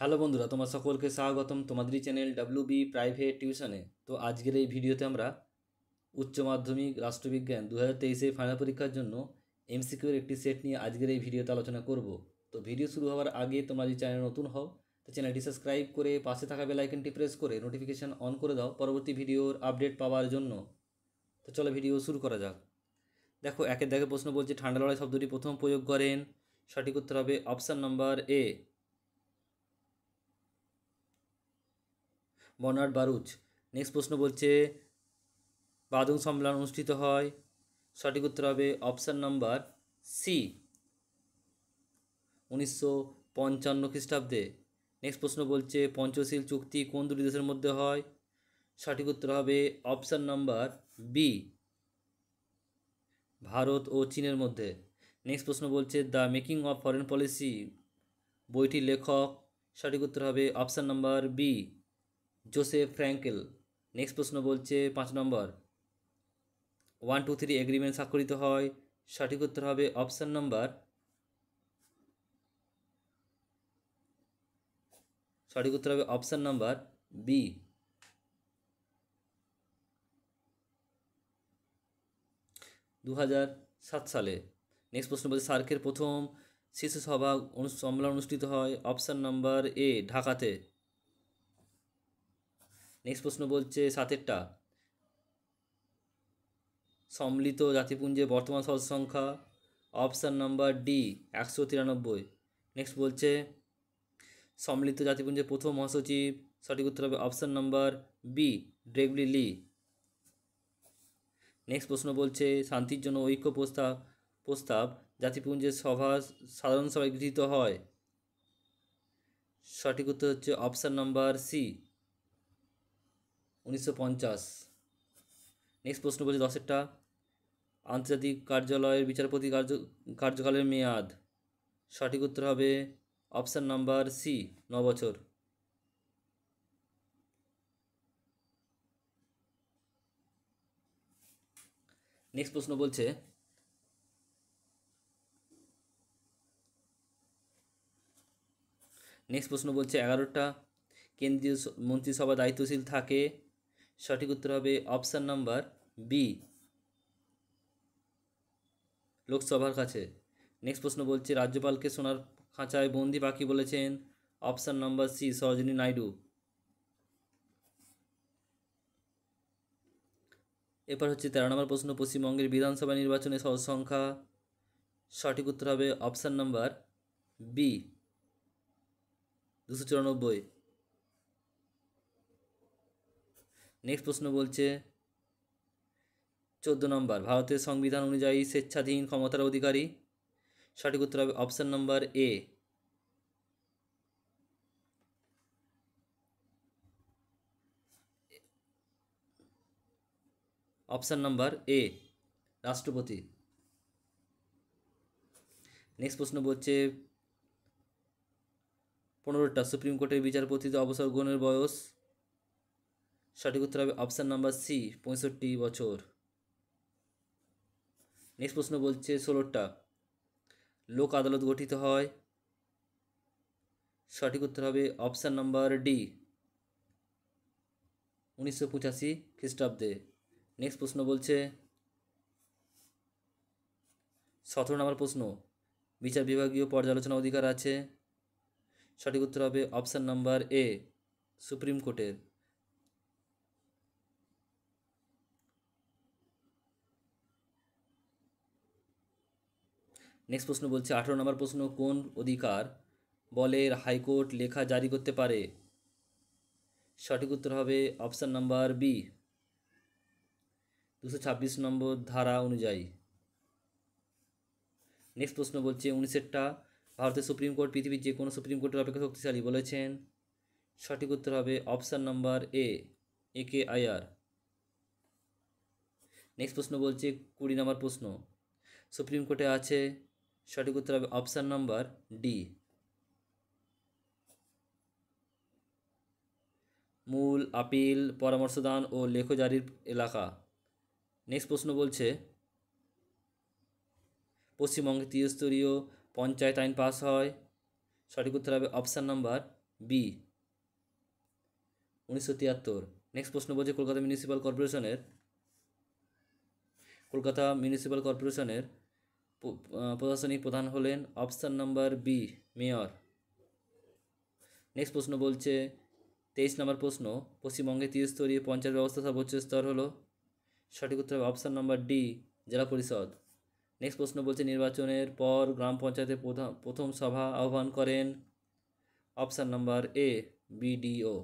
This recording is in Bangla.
হ্যালো বন্ধুরা তোমার সকলকে স্বাগতম তোমাদেরই চ্যানেল ডাব্লিউ বি প্রাইভেট টিউশনে তো আজকের এই ভিডিওতে আমরা উচ্চ মাধ্যমিক রাষ্ট্রবিজ্ঞান দু হাজার তেইশে ফাইনাল পরীক্ষার জন্য এমসিকিউর একটি সেট নিয়ে আজকের এই ভিডিওতে আলোচনা করব তো ভিডিও শুরু হওয়ার আগে তোমার যদি চ্যানেল নতুন হও তো চ্যানেলটি সাবস্ক্রাইব করে পাশে থাকা বেল আইকনটি প্রেস করে নোটিফিকেশান অন করে দাও পরবর্তী ভিডিওর আপডেট পাওয়ার জন্য তো চলো ভিডিও শুরু করা যাক দেখো একের দেখে প্রশ্ন বলছে ঠান্ডা লড়াই শব্দটি প্রথম প্রয়োগ করেন সঠিক উত্তর হবে অপশান নম্বর এ বনার বারুজ নেক্সট প্রশ্ন বলছে বাদুং সম্মেলন অনুষ্ঠিত হয় সঠিক উত্তর হবে অপশান নাম্বার সি উনিশশো পঞ্চান্ন খ্রিস্টাব্দে নেক্সট প্রশ্ন বলছে পঞ্চশীল চুক্তি কোন দুটি দেশের মধ্যে হয় সঠিক উত্তর হবে অপশান নাম্বার বি ভারত ও চীনের মধ্যে নেক্সট প্রশ্ন বলছে the making of foreign policy বইটির লেখক সঠিক উত্তর হবে option number B Joseph Frankel next প্রশ্ন বলছে পাঁচ number one two three agreement স্বাক্ষরিত হয় সঠিক উত্তর হবে অপশান নম্বর সঠিক উত্তর হবে অপশান নাম্বার বি দু সালে নেক্সট প্রশ্ন বলছে সার্কের প্রথম শিশু সভা সম্মেলন অনুষ্ঠিত হয় অপশান নাম্বার এ ঢাকাতে নেক্সট প্রশ্ন বলছে সাতেরটা সম্মিলিত জাতিপুঞ্জের বর্তমান সদস্য সংখ্যা অপশান নাম্বার ডি একশো তিরানব্বই নেক্সট বলছে সম্মিলিত জাতিপুঞ্জের প্রথম মহাসচিব সঠিক উত্তর হবে option number B Trygve Lie next প্রশ্ন বলছে শান্তির জন্য ঐক্য প্রস্তাব প্রস্তাব জাতিপুঞ্জের সভা সাধারণ সভায় গৃহীত হয় সঠিক উত্তর হচ্ছে অপশান নাম্বার সি উনিশশো পঞ্চাশ নেক্সট প্রশ্ন বলছি দশেরটা আন্তর্জাতিক কার্যালয়ের বিচারপতি কার্য কার্যকালের মেয়াদ সঠিক উত্তর হবে অপশান নাম্বার সি ন বছর নেক্সট প্রশ্ন বলছে নেক্সট প্রশ্ন বলছে এগারোটা কেন্দ্রীয় মন্ত্রিসভা দায়িত্বশীল থাকে সঠিক উত্তর হবে অপশান নাম্বার বি লোকসভার কাছে নেক্সট প্রশ্ন বলছে রাজ্যপালকে সোনার খাঁচায় বন্দি পাখি বলেছেন option number C Sarojini Naidu এরপর হচ্ছে তেরো নম্বর প্রশ্ন পশ্চিমবঙ্গের বিধানসভা নির্বাচনে সদস্য সংখ্যা সঠিক উত্তর হবে অপশান নাম্বার বি দুশো চুরানব্বই নেক্সট প্রশ্ন বলছে চোদ্দ নম্বর ভারতের সংবিধান অনুযায়ী স্বেচ্ছাধীন ক্ষমতার অধিকারী সঠিক উত্তর হবে option number A option number A রাষ্ট্রপতি নেক্সট প্রশ্ন বলছে পনেরোটা সুপ্রিম কোর্টের বিচারপতিদের অবসর গ্রহণের বয়স সঠিক উত্তর হবে অপশান নাম্বার সি পঁয়ষট্টি বছর নেক্সট প্রশ্ন বলছে ষোলোটা লোক আদালত গঠিত হয় সঠিক উত্তর হবে অপশান নাম্বার ডি উনিশশো পঁচাশি খ্রিস্টাব্দে নেক্সট প্রশ্ন বলছে সতেরো নম্বর প্রশ্ন বিচার বিভাগীয় পর্যালোচনা অধিকার আছে সঠিক উত্তর হবে অপশান নাম্বার এ সুপ্রিম কোর্টের নেক্সট প্রশ্ন বলছে আঠেরো নম্বর প্রশ্ন কোন অধিকার বলে হাইকোর্ট লেখা জারি করতে পারে সঠিক উত্তর হবে অপশান নাম্বার বি দুশো ছাব্বিশ নম্বর ধারা অনুযায়ী নেক্সট প্রশ্ন বলছে উনিশেরটা ভারতের সুপ্রিম কোর্ট পৃথিবীর যে কোনো সুপ্রিম কোর্টের অপেক্ষা শক্তিশালী বলেছেন সঠিক উত্তর হবে option number A A K Ayyar next প্রশ্ন বলছে কুড়ি নম্বর প্রশ্ন সুপ্রিম কোর্টে আছে সঠিক উত্তর হবে অপশান নম্বর ডি মূল আপিল পরামর্শদান ও লেখজারির এলাকা নেক্সট প্রশ্ন বলছে পশ্চিমবঙ্গে ত্রিস্তরীয় পঞ্চায়েত আইন পাস হয় সঠিক উত্তর হবে অপশান নাম্বার বি উনিশশো তিয়াত্তর নেক্সট প্রশ্ন বলছে কলকাতা মিউনিসিপ্যাল কর্পোরেশনের কলকাতা মিউনিসিপ্যাল কর্পোরেশনের প্রশাসনিক প্রধান হলেন option number B mayor next প্রশ্ন বলছে তেইশ নম্বর প্রশ্ন পশ্চিমবঙ্গে ত্রিস্তরীয় পঞ্চায়েত ব্যবস্থা সর্বোচ্চ স্তর হলো সঠিক উত্তর অপশান নম্বর ডি জেলা পরিষদ নেক্সট প্রশ্ন বলছে নির্বাচনের পর গ্রাম পঞ্চায়েতে প্রথম সভা আহ্বান করেন অপশান নম্বর এ বিডিও